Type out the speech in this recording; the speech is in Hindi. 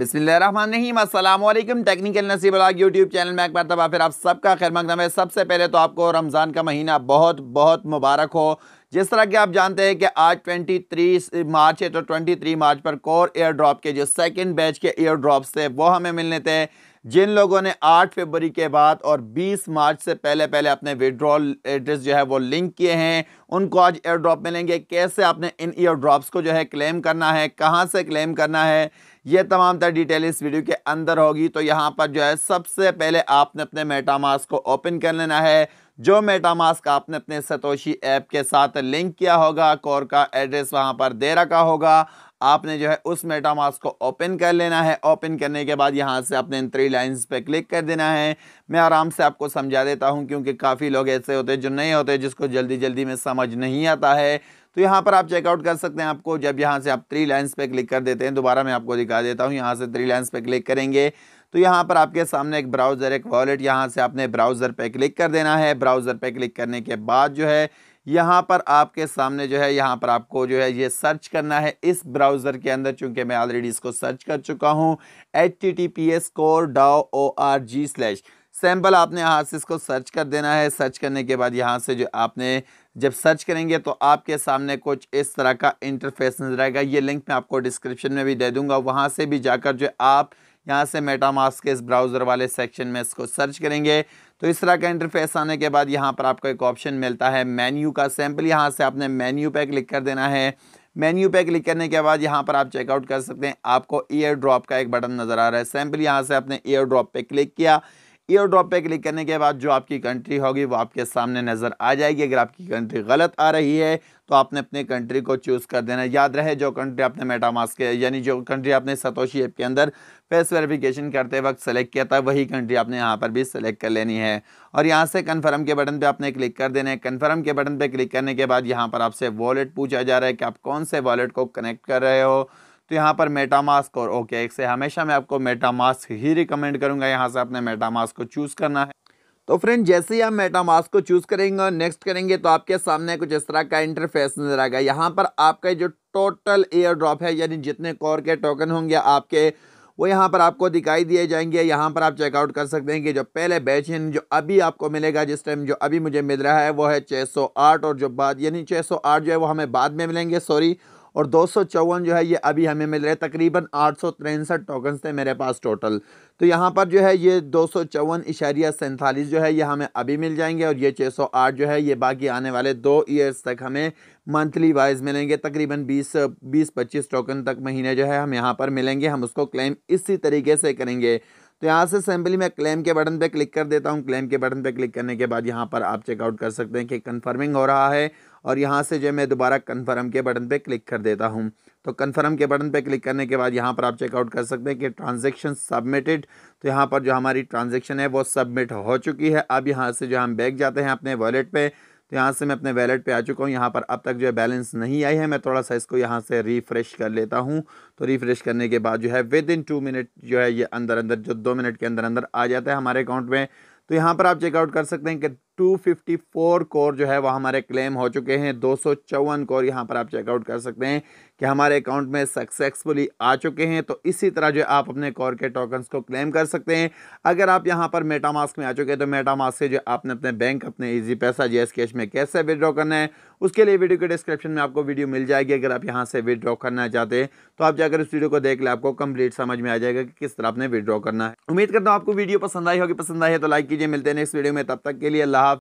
बिसमीम अल्लाम टेक्निकल नसीब अलग यूट्यूब चैनल में एक बार तबा फिर आप सबका खैर मकदम है सबसे पहले तो आपको रमज़ान का महीना बहुत बहुत मुबारक हो जिस तरह के आप जानते हैं कि आज 23 मार्च है तो 23 मार्च पर कोर एयर ड्रॉप के जो सेकंड बैच के एयर ड्रॉप्स थे वो हमें मिलने थे जिन लोगों ने 8 फरवरी के बाद और 20 मार्च से पहले पहले अपने विड्रॉल एड्रेस जो है वो लिंक किए हैं उनको आज एयर ड्रॉप मिलेंगे कैसे आपने इन एयर ड्रॉप्स को जो है क्लेम करना है कहाँ से क्लेम करना है ये तमाम तर डिटेल इस वीडियो के अंदर होगी तो यहाँ पर जो है सबसे पहले आपने अपने मेटामास को ओपन कर लेना है जो मेटामास्क आपने अपने सतोशी ऐप के साथ लिंक किया होगा कोर का एड्रेस वहाँ पर दे रखा होगा आपने जो है उस मेटामास्क को ओपन कर लेना है ओपन करने के बाद यहाँ से आपने इन थ्री लाइन्स पे क्लिक कर देना है मैं आराम से आपको समझा देता हूँ क्योंकि काफ़ी लोग ऐसे होते हैं जो नए होते जिसको जल्दी जल्दी में समझ नहीं आता है तो यहाँ पर आप चेकआउट कर सकते हैं आपको जब यहाँ से आप थ्री लाइन्स पर क्लिक कर देते हैं दोबारा मैं आपको दिखा देता हूँ यहाँ से थ्री लाइन्स पर क्लिक करेंगे तो यहाँ पर आपके सामने एक ब्राउज़र एक वॉलेट यहाँ से आपने ब्राउज़र पर क्लिक कर देना है ब्राउज़र पर क्लिक करने के बाद जो है यहाँ पर आपके सामने जो है यहाँ पर आपको जो है ये सर्च करना है इस ब्राउज़र के अंदर चूंकि मैं ऑलरेडी इसको सर्च कर चुका हूँ H T T P S core DAO O R G slash sample आपने यहाँ से इसको सर्च कर देना है सर्च करने के बाद यहाँ से जो आपने जब सर्च करेंगे तो आपके सामने कुछ इस तरह का इंटरफेस नजर आएगा ये लिंक मैं आपको डिस्क्रिप्शन में भी दे दूंगा वहाँ से भी जाकर जो आप यहाँ से मास्क के इस ब्राउज़र वाले सेक्शन में इसको सर्च करेंगे तो इस तरह का इंटरफेस आने के बाद यहाँ पर आपको एक ऑप्शन मिलता है मेन्यू का सैम्पल यहाँ से आपने मेन्यू पे क्लिक कर देना है मेन्यू पे क्लिक करने के बाद यहाँ पर आप चेकआउट कर सकते हैं आपको ईयर ड्रॉप का एक बटन नज़र आ रहा है सैम्पल यहाँ से आपने ईयर ड्रॉप पे क्लिक किया ईयर ड्रॉप पे क्लिक करने के बाद जो आपकी कंट्री होगी वो आपके सामने नज़र आ जाएगी अगर आपकी कंट्री गलत आ रही है तो आपने अपने कंट्री को चूज़ कर देना याद रहे जो कंट्री आपने मेटामास के यानी जो कंट्री आपने सतोशी ऐप के अंदर फेस वेरिफिकेशन करते वक्त सेलेक्ट किया था वही कंट्री आपने यहाँ पर भी सेलेक्ट कर लेनी है और यहाँ से कन्फर्म के बटन पर आपने क्लिक कर देना है कन्फर्म के बटन पर क्लिक करने के बाद यहाँ पर आपसे वॉलेट पूछा जा रहा है कि आप कौन से वॉलेट को कनेक्ट कर रहे हो तो यहाँ पर मेटामास्क और ओके एक से हमेशा मैं आपको मेटामास्क ही रिकमेंड करूँगा यहाँ से आपने मेटामास्क को चूज़ करना है तो फ्रेंड जैसे ही आप मेटामास्क को चूज़ करेंगे और नेक्स्ट करेंगे तो आपके सामने कुछ इस तरह का इंटरफेस नजर आएगा यहाँ पर आपका जो टोटल एयर ड्रॉप है यानी जितने कॉर के टोकन होंगे आपके वो यहाँ पर आपको दिखाई दिए जाएंगे यहाँ पर आप चेकआउट कर सकते हैं कि जो पहले बैच हैं जो अभी आपको मिलेगा जिस टाइम जो अभी मुझे मिल रहा है वो है 608 और जो बाद यानी 608 जो है वो हमें बाद में मिलेंगे सॉरी और दो जो है ये अभी हमें मिल रहे हैं तकरीबन आठ सौ टोकन थे मेरे पास टोटल तो यहाँ पर जो है ये दो सौ जो है ये हमें अभी मिल जाएंगे और ये 608 जो है ये बाकी आने वाले दो ईयर्स तक हमें मंथली वाइज मिलेंगे तकरीबन 20 20 25 टोकन तक महीने जो है हम यहाँ पर मिलेंगे हम उसको क्लेम इसी तरीके से करेंगे तो यहाँ से असेंबली में क्लेम के बटन पे क्लिक कर देता हूँ क्लेम के बटन पे क्लिक करने के बाद यहाँ पर आप चेकआउट कर सकते हैं कि कन्फर्मिंग हो रहा है और यहाँ से जो मैं दोबारा कन्फर्म के बटन पे क्लिक कर देता हूँ तो कन्फर्म के बटन पे क्लिक करने के बाद यहाँ पर आप चेकआउट कर सकते हैं कि ट्रांजेक्शन सबमिटेड तो यहाँ पर जो हमारी ट्रांजेक्शन है वो सबमिट हो चुकी है अब यहाँ से जो हम बैग जाते हैं अपने वॉलेट पर तो यहाँ से मैं अपने वैलेट पे आ चुका हूँ यहाँ पर अब तक जो है बैलेंस नहीं आई है मैं थोड़ा सा इसको यहाँ से रिफ़्रेश कर लेता हूँ तो रिफ़्रेश करने के बाद जो है विद इन टू मिनट जो है ये अंदर अंदर जो दो मिनट के अंदर अंदर आ जाता है हमारे अकाउंट में तो यहाँ पर आप चेकआउट कर सकते हैं कि 254 कोर जो है वह हमारे क्लेम हो चुके हैं दो सौ चौवन कोर यहाँ पर आप चेकआउट कर सकते हैं कि हमारे अकाउंट में सक्सेसफुली आ चुके हैं तो इसी तरह जो आप अपने कोर के टोकन्स को क्लेम कर सकते हैं अगर आप यहाँ पर मेटामास्क में आ चुके हैं तो मेटामास्क से जो आपने अपने बैंक अपने ईजी पैसा जी कैश में कैसे विदड्रॉ करना है उसके लिए वीडियो के डिस्क्रिप्शन में आपको वीडियो मिल जाएगी अगर आप यहाँ से विदड्रॉ करना चाहते हैं तो आप जाकर उस वीडियो को देख ले आपको कंप्लीट समझ में आ जाएगा कि किस तरह आपने विदड्रॉ करना है उम्मीद करता हूँ आपको वीडियो पसंद आई होगी पसंद आई है तो लाइक कीजिए मिलते हैं नेक्स्ट वीडियो में तब तक के लिए अल्लाह